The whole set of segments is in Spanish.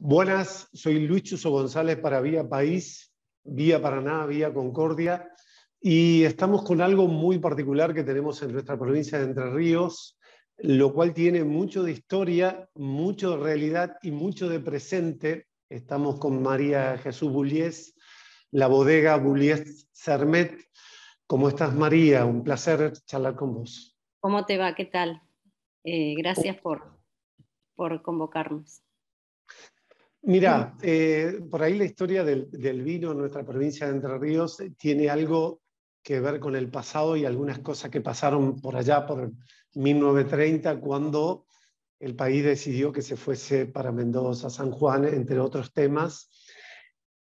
Buenas, soy Luis Chuso González para Vía País, Vía Paraná, Vía Concordia, y estamos con algo muy particular que tenemos en nuestra provincia de Entre Ríos, lo cual tiene mucho de historia, mucho de realidad y mucho de presente. Estamos con María Jesús Bulliez, la bodega Bulliez Cermet. ¿Cómo estás, María? Un placer charlar con vos. ¿Cómo te va? ¿Qué tal? Eh, gracias oh. por convocarnos. Mira, eh, por ahí la historia del, vino en nuestra provincia de Entre Ríos tiene algo que ver con el pasado y algunas cosas que pasaron por allá, por 1930, cuando el país decidió que se fuese para Mendoza, San Juan, entre otros temas.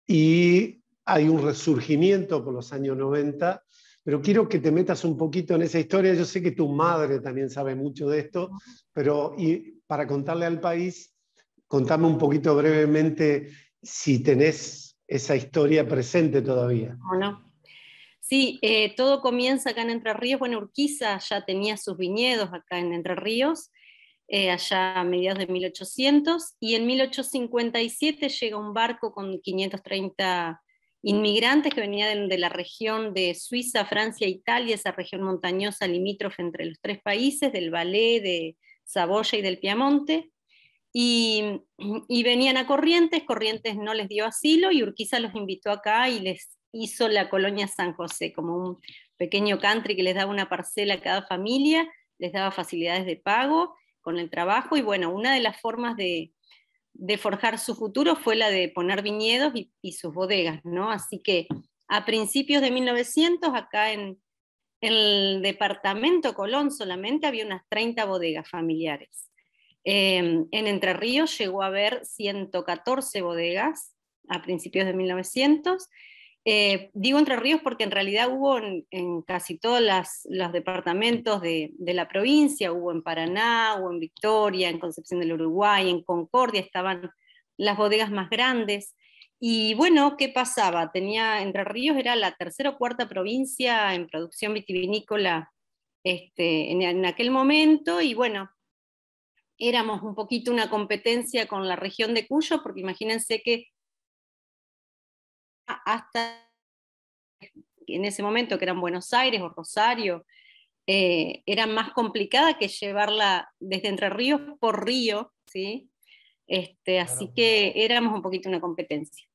Y hay un resurgimiento por los años 90, pero quiero que te metas un poquito en esa historia. Yo sé que tu madre también sabe mucho de esto, pero y para contarle al país contame un poquito brevemente si tenés esa historia presente todavía. Sí, eh, todo comienza acá en Entre Ríos. Bueno, Urquiza ya tenía sus viñedos acá en Entre Ríos, eh, allá a mediados de 1800, y en 1857 llega un barco con 530 inmigrantes que venían de, la región de Suiza, Francia, Italia, esa región montañosa limítrofe entre los tres países, del Valais, de Saboya y del Piamonte. Y, venían a Corrientes, Corrientes no les dio asilo y Urquiza los invitó acá y les hizo la colonia San José, como un pequeño country que les daba una parcela a cada familia, les daba facilidades de pago con el trabajo y bueno, una de las formas de, forjar su futuro fue la de poner viñedos y, sus bodegas, ¿no? Así que a principios de 1900, acá en, en el departamento Colón solamente había unas 30 bodegas familiares. Em, en Entre Ríos llegó a haber 114 bodegas a principios de 1900. Eh, digo Entre Ríos porque en realidad hubo en, casi todos los departamentos de, la provincia, hubo en Paraná, hubo en Victoria, en Concepción del Uruguay, en Concordia estaban las bodegas más grandes. Y bueno, ¿qué pasaba? Tenía Entre Ríos era la tercera o cuarta provincia en producción vitivinícola este, en aquel momento y bueno, éramos un poquito una competencia con la región de Cuyo, porque imagínense que hasta en ese momento, que eran Buenos Aires o Rosario, eh, era más complicada que llevarla desde Entre Ríos por río, este, Así que éramos un poquito una competencia.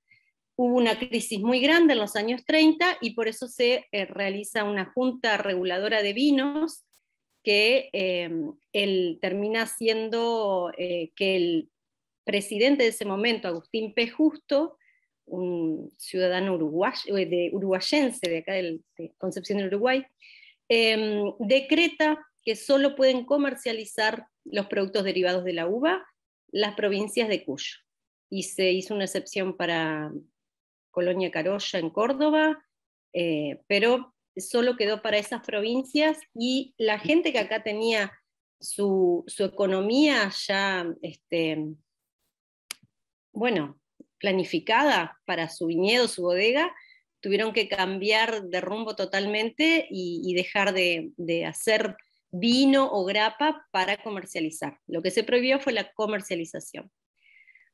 Hubo una crisis muy grande en los años 30 y por eso se eh, realiza una junta reguladora de vinos que em, él termina siendo eh, que el presidente de ese momento, Agustín P. Justo, un ciudadano uruguayo, eh, de, uruguayense de acá de Concepción del Uruguay, em, decreta que solo pueden comercializar los productos derivados de la uva las provincias de Cuyo. Y se hizo una excepción para Colonia Carolla en Córdoba, eh, pero solo quedó para esas provincias y la gente que acá tenía su, economía ya, este, bueno, planificada para su viñedo, su bodega, tuvieron que cambiar de rumbo totalmente y, dejar de, hacer vino o grapa para comercializar. Lo que se prohibió fue la comercialización.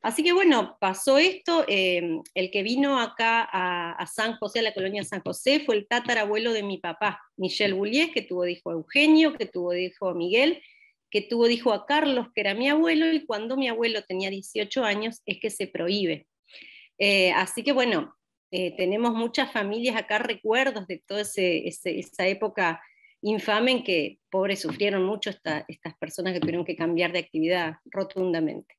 Así que bueno, pasó esto. Em, el que vino acá a, San José, a la colonia San José, fue el tatarabuelo de mi papá, Michel mm. Bouliés, que tuvo dijo a Eugenio, que tuvo dijo a Miguel, que tuvo dijo a Carlos, que era mi abuelo, y cuando mi abuelo tenía 18 años es que se prohíbe. Eh, así que bueno, eh, tenemos muchas familias acá recuerdos de toda esa época infame en que pobres sufrieron mucho estas personas que tuvieron que cambiar de actividad rotundamente.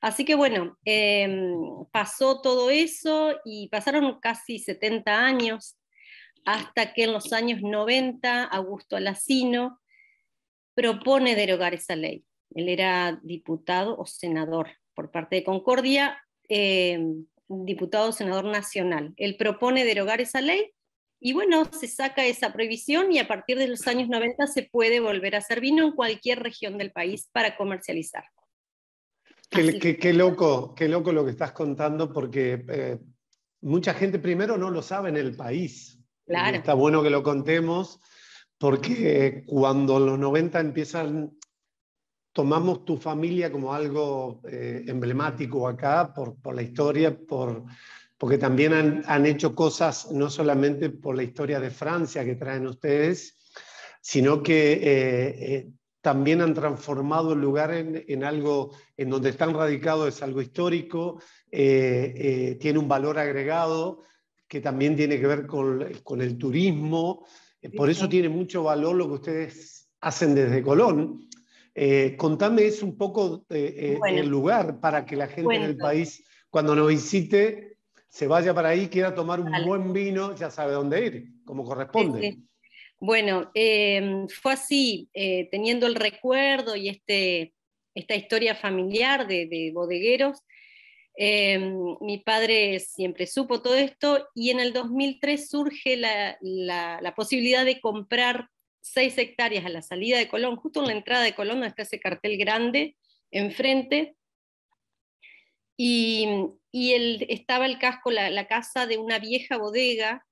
Así que bueno, em, pasó todo eso y pasaron casi 70 años hasta que en los años 90 Augusto Alacino propone derogar esa ley. Él era diputado o senador por parte de Concordia, em, diputado o senador nacional. Él propone derogar esa ley y bueno, se saca esa prohibición y a partir de los años 90 se puede volver a hacer vino en cualquier región del país para comercializar. Qué, loco, qué loco lo que estás contando, porque eh, mucha gente primero no lo sabe en el país. Está bueno que lo contemos, porque cuando los 90 empiezan, tomamos tu familia como algo eh, emblemático acá, por, la historia, por, porque también han, hecho cosas, no solamente por la historia de Francia que traen ustedes, sino que eh, también han transformado el lugar en, algo, en donde están radicados es algo histórico, eh, eh, tiene un valor agregado que también tiene que ver con, el turismo, eh, por eso tiene mucho valor lo que ustedes hacen desde Colón. contame es un poco el lugar para que la gente del país cuando nos visite se vaya para ahí, quiera tomar un buen vino, ya sabe dónde ir, como corresponde. Bueno, em, fue así, eh, teniendo el recuerdo y este, esta historia familiar de, bodegueros. Em, mi padre siempre supo todo esto y en el 2003 surge la, posibilidad de comprar seis hectáreas a la salida de Colón, justo en la entrada de Colón, donde está ese cartel grande enfrente. Y, estaba el casco, la casa de una vieja bodega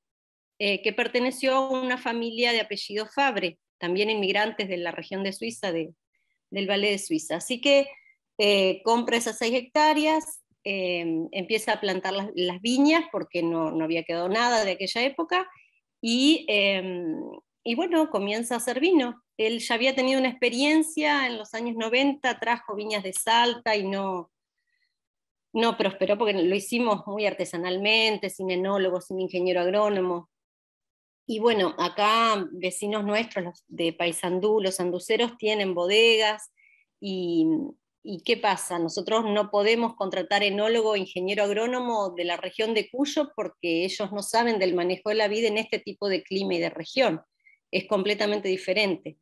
eh, que perteneció a una familia de apellido Fabre, también inmigrantes de la región de Suiza, del Valle de Suiza. Así que eh, compra esas seis hectáreas, em, empieza a plantar las, viñas porque no, había quedado nada de aquella época em, y, bueno, comienza a hacer vino. Él ya había tenido una experiencia en los años 90, trajo viñas de Salta y no, no prosperó porque lo hicimos muy artesanalmente, sin enólogo, sin ingeniero agrónomo, y bueno, acá vecinos nuestros de Paysandú, los anduceros tienen bodegas y, y ¿qué pasa? Nosotros no podemos contratar enólogo, ingeniero agrónomo de la región de Cuyo porque ellos no saben del manejo de la vida en este tipo de clima y de región. Es completamente diferente.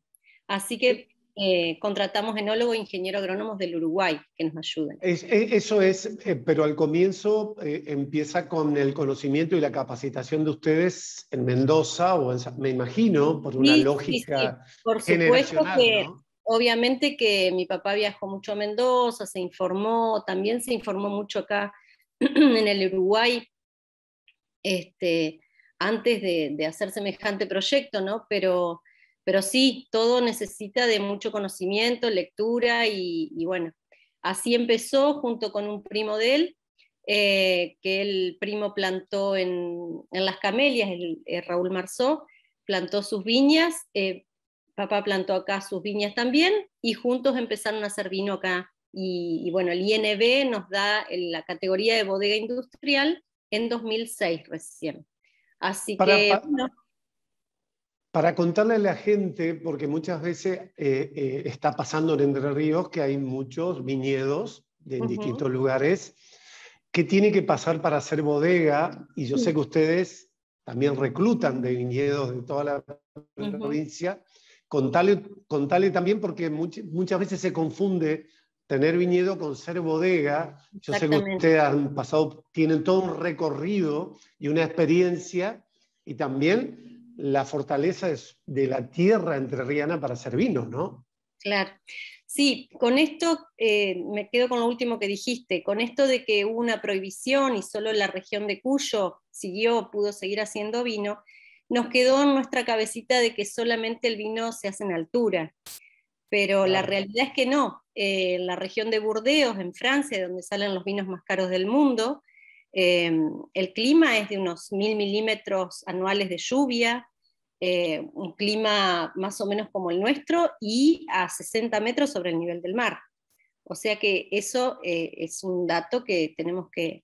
Así que eh, contratamos enólogos e ingenieros agrónomos del Uruguay que nos ayuden. eso es, eh, pero al comienzo eh, empieza con el conocimiento y la capacitación de ustedes en Mendoza, o me imagino, por una lógica. Por supuesto que, obviamente que mi papá viajó mucho a Mendoza, se informó, también se informó mucho acá en el Uruguay. Este, antes de, de hacer semejante proyecto, ¿no? Pero pero sí, todo necesita de mucho conocimiento, lectura y, bueno, así empezó junto con un primo de él, eh, que el primo plantó en, las camelias, el, eh, Raúl Marzó, plantó sus viñas, eh, papá plantó acá sus viñas también y juntos empezaron a hacer vino acá. Y, bueno, el INB nos da la categoría de bodega industrial en 2006 recién. Así que... Para contarle a la gente, porque muchas veces eh, eh, está pasando en Entre Ríos que hay muchos viñedos de, en distintos lugares. ¿Qué tiene que pasar para hacer bodega? Y yo sé que ustedes también reclutan de viñedos de toda la provincia. Contarle contale, también porque muchas veces se confunde tener viñedo con ser bodega. Yo sé que ustedes han pasado, tienen todo un recorrido y una experiencia y también la fortaleza es de la tierra entrerriana para hacer vino, ¿no? Claro. Sí, con esto eh, me quedo con lo último que dijiste, con esto de que hubo una prohibición y solo la región de Cuyo siguió, pudo seguir haciendo vino, nos quedó en nuestra cabecita de que solamente el vino se hace en altura, pero la realidad es que no. Eh, la región de Burdeos, en Francia, donde salen los vinos más caros del mundo, Em, el clima es de unos mil milímetros anuales de lluvia, eh, un clima más o menos como el nuestro y a 60 metros sobre el nivel del mar. O sea que eso eh, es un dato que tenemos que,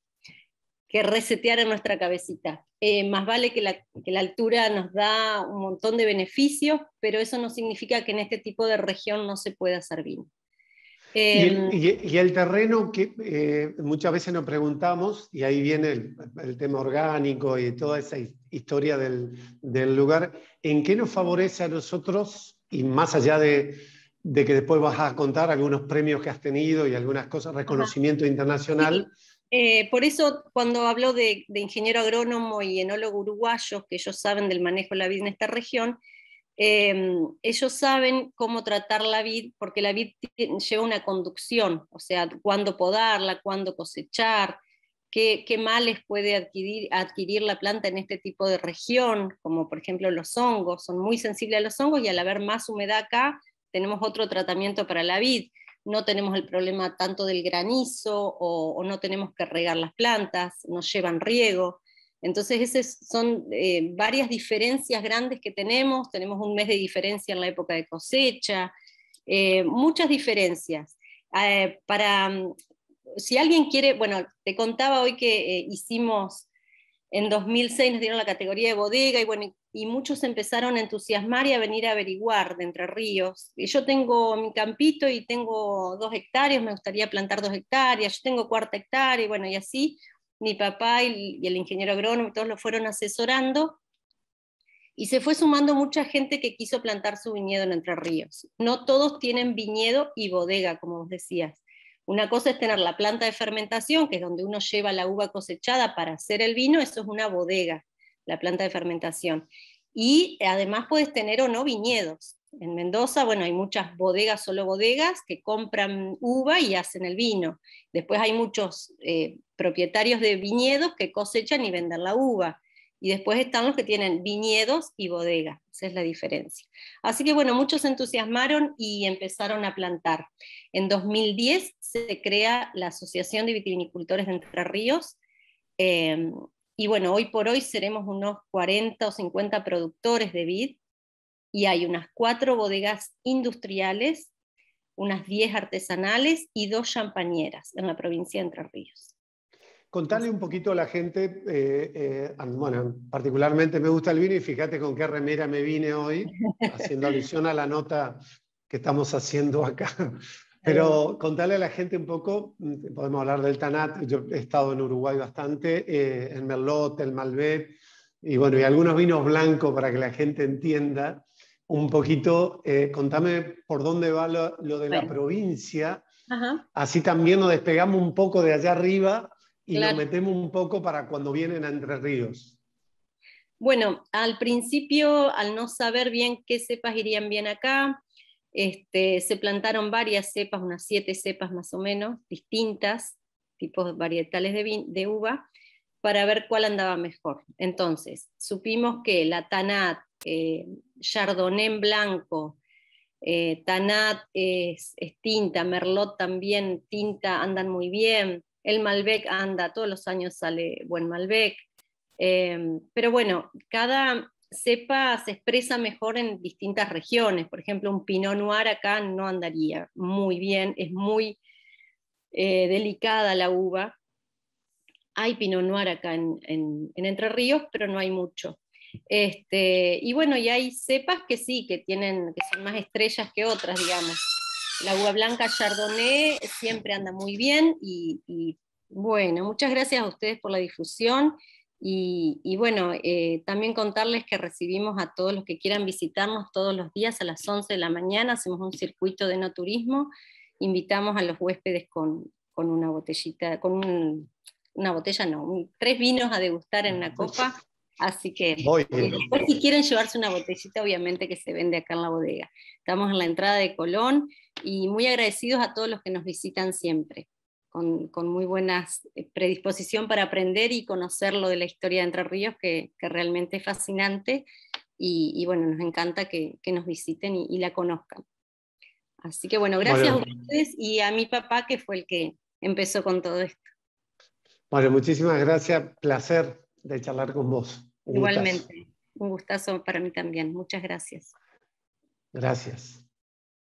resetear en nuestra cabecita. Eh, más vale que la, que la, altura nos da un montón de beneficios, pero eso no significa que en este tipo de región no se pueda hacer vino. Em, ¿Y, el, terreno que eh, muchas veces nos preguntamos, y ahí viene el, tema orgánico y toda esa historia del, lugar, ¿en qué nos favorece a nosotros? Y más allá de, que después vas a contar algunos premios que has tenido y algunas cosas, reconocimiento internacional. Eh, por eso, cuando hablo de, ingeniero agrónomo y enólogo uruguayo, que ellos saben del manejo de la vida en esta región, Em, ellos saben cómo tratar la vid, porque la vid lleva una conducción, o sea, cuándo podarla, cuándo cosechar, qué, males puede adquirir, la planta en este tipo de región, como por ejemplo los hongos, son muy sensibles a los hongos y al haber más humedad acá, tenemos otro tratamiento para la vid. No tenemos el problema tanto del granizo o, o no tenemos que regar las plantas, no llevan riego. Entonces, esas son eh, varias diferencias grandes que tenemos. Tenemos un mes de diferencia en la época de cosecha, eh, muchas diferencias. Eh, para, mm, si alguien quiere, bueno, te contaba hoy que hicimos en 2006 nos dieron la categoría de bodega y bueno, y muchos empezaron a entusiasmar y a venir a averiguar de Entre Ríos. yo tengo mi campito y tengo dos hectáreas, me gustaría plantar dos hectáreas, yo tengo cuarta hectárea, y bueno, y así mi papá y, el ingeniero agrónomo, todos lo fueron asesorando, y se fue sumando mucha gente que quiso plantar su viñedo en Entre Ríos. No todos tienen viñedo y bodega, como vos decías. Una cosa es tener la planta de fermentación, que es donde uno lleva la uva cosechada para hacer el vino, eso es una bodega, la planta de fermentación. Y además puedes tener o no viñedos. En Mendoza, bueno, hay muchas bodegas, solo bodegas, que compran uva y hacen el vino. Después hay muchos eh, propietarios de viñedos que cosechan y venden la uva. Y después están los que tienen viñedos y bodegas, Esa es la diferencia. Así que bueno, muchos se entusiasmaron y empezaron a plantar. En 2010 se crea la Asociación de Vitivinicultores de Entre Ríos. Em, y bueno, hoy por hoy seremos unos 40 o 50 productores de vid. Y hay unas cuatro bodegas industriales, unas 10 artesanales y dos champañeras en la provincia de Entre Ríos. Contarle un poquito a la gente, eh, eh, bueno, particularmente me gusta el vino y fíjate con qué remera me vine hoy, haciendo alusión a la nota que estamos haciendo acá. Pero contarle a la gente un poco, mm, podemos hablar del Tanat, yo he estado en Uruguay bastante, el eh, Merlot, el Malbec, y bueno, y algunos vinos blancos para que la gente entienda un poquito, contame por dónde va lo, de la provincia, así también nos despegamos un poco de allá arriba y lo metemos un poco para cuando vienen a Entre Ríos. Bueno, al principio, al no saber bien qué cepas irían bien acá, este, se plantaron varias cepas, unas siete cepas más o menos, distintas, tipos varietales de, uva, para ver cuál andaba mejor. Entonces, supimos que la Tanat, eh, Chardonnay blanco, eh, Tanat es tinta, Merlot también tinta, andan muy bien. El Malbec anda, todos los años sale buen Malbec. Em, pero bueno, cada cepa se expresa mejor en distintas regiones. Por ejemplo, un Pinot Noir acá no andaría muy bien, es muy eh, delicada la uva. Hay Pinot Noir acá en, Entre Ríos, pero no hay mucho. Este, y bueno, y hay cepas que sí, que, tienen, que son más estrellas que otras, digamos. La uva blanca Chardonnay siempre anda muy bien y, bueno, muchas gracias a ustedes por la difusión. Y, bueno, eh, también contarles que recibimos a todos los que quieran visitarnos todos los días a las 11 de la mañana, hacemos un circuito de no turismo, invitamos a los huéspedes con, una botellita, con una botella, no, tres vinos a degustar en una copa Así que eh, si quieren llevarse una botellita, obviamente que se vende acá en la bodega. Estamos en la entrada de Colón y muy agradecidos a todos los que nos visitan siempre, con, muy buena eh, predisposición para aprender y conocer lo de la historia de Entre Ríos, que, realmente es fascinante y, bueno, nos encanta que, nos visiten y, la conozcan. Así que bueno, gracias a ustedes y a mi papá que fue el que empezó con todo esto. Bueno, muchísimas gracias, placer de charlar con vos. Igualmente, un gustazo para mí también. Muchas gracias. Gracias.